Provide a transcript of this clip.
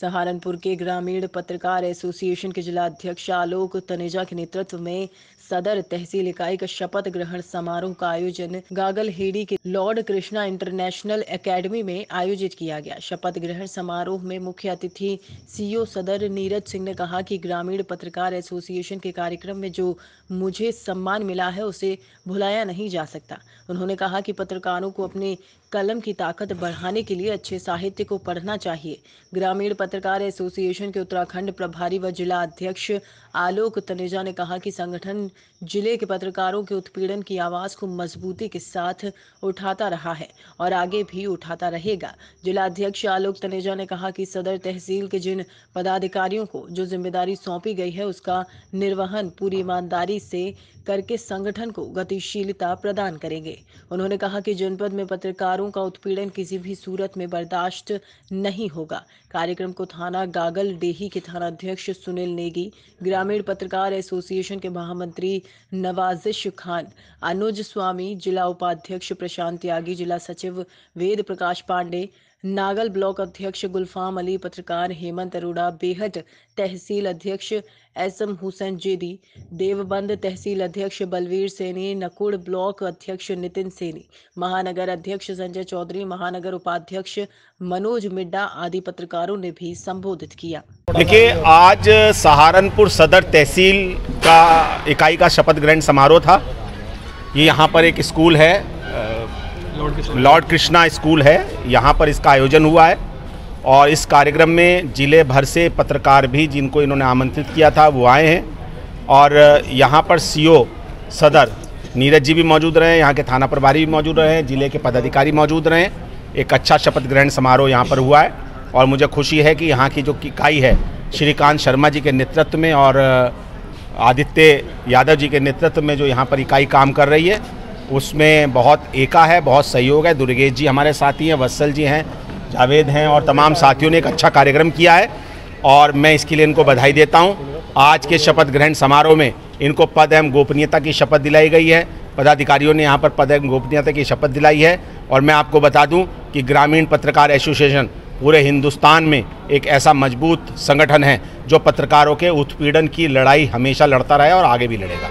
सहारनपुर के ग्रामीण पत्रकार एसोसिएशन के जिलाध्यक्ष आलोक तनेजा के नेतृत्व में सदर तहसील इकाई का शपथ ग्रहण समारोह का आयोजन गागलहेड़ी के लॉर्ड कृष्णा इंटरनेशनल एकेडमी में आयोजित किया गया शपथ ग्रहण समारोह में मुख्य अतिथि सीईओ सदर नीरज सिंह ने कहा कि ग्रामीण पत्रकार एसोसिएशन के कार्यक्रम में जो मुझे सम्मान मिला है उसे भुलाया नहीं जा सकता उन्होंने कहा कि पत्रकारों को अपने कलम की ताकत बढ़ाने के लिए अच्छे साहित्य को पढ़ना चाहिए ग्रामीण पत्रकार एसोसिएशन के उत्तराखंड प्रभारी व जिला अध्यक्ष आलोक तनेजा ने कहा कि संगठन जिले के पत्रकारों के उत्पीड़न की आवाज को मजबूती के साथ उठाता रहा है और आगे भी उठाता रहेगा जिला अध्यक्ष आलोक तनेजा ने कहा कि सदर तहसील के जिन पदाधिकारियों को जो जिम्मेदारी सौंपी गई है उसका निर्वहन पूरी ईमानदारी से करके संगठन को गतिशीलता प्रदान करेंगे उन्होंने कहा कि जनपद में पत्रकारों का उत्पीड़न किसी भी सूरत में बर्दाश्त नहीं होगा कार्यक्रम को थाना गागल डेही के थाना अध्यक्ष सुनील नेगी ग्रामीण पत्रकार एसोसिएशन के महामंत्री नवाजिश खान अनुज स्वामी जिला उपाध्यक्ष प्रशांत त्यागी जिला सचिव वेद प्रकाश पांडे नागल ब्लॉक अध्यक्ष गुलफाम अली पत्रकार हेमंत अरोड़ा बेहट तहसील अध्यक्ष एम हुसैन जेदी देवबंद तहसील अध्यक्ष बलवीर सैनी नकुड़ ब्लॉक अध्यक्ष नितिन सैनी महानगर अध्यक्ष संजय चौधरी महानगर उपाध्यक्ष मनोज मिड्डा आदि पत्रकारों ने भी संबोधित किया देखिए आज सहारनपुर सदर तहसील का इकाई का शपथ ग्रहण समारोह था ये यहाँ पर एक स्कूल है लॉर्ड कृष्णा स्कूल है यहाँ पर इसका आयोजन हुआ है और इस कार्यक्रम में ज़िले भर से पत्रकार भी जिनको इन्होंने आमंत्रित किया था वो आए हैं और यहाँ पर सीओ सदर नीरज जी भी मौजूद रहे यहाँ के थाना प्रभारी भी मौजूद रहे ज़िले के पदाधिकारी मौजूद रहे एक अच्छा शपथ ग्रहण समारोह यहाँ पर हुआ है और मुझे खुशी है कि यहाँ की जो इकाई है श्रीकांत शर्मा जी के नेतृत्व में और आदित्य यादव जी के नेतृत्व में जो यहाँ पर इकाई काम कर रही है उसमें बहुत एका है बहुत सहयोग है दुर्गेश जी हमारे साथी हैं वत्सल जी हैं जावेद हैं और तमाम साथियों ने एक अच्छा कार्यक्रम किया है और मैं इसके लिए इनको बधाई देता हूँ आज के शपथ ग्रहण समारोह में इनको पद एवं गोपनीयता की शपथ दिलाई गई है पदाधिकारियों ने यहाँ पर पद एवं गोपनीयता की शपथ दिलाई है और मैं आपको बता दूँ कि ग्रामीण पत्रकार एसोसिएशन पूरे हिंदुस्तान में एक ऐसा मजबूत संगठन है जो पत्रकारों के उत्पीड़न की लड़ाई हमेशा लड़ता रहा है और आगे भी लड़ेगा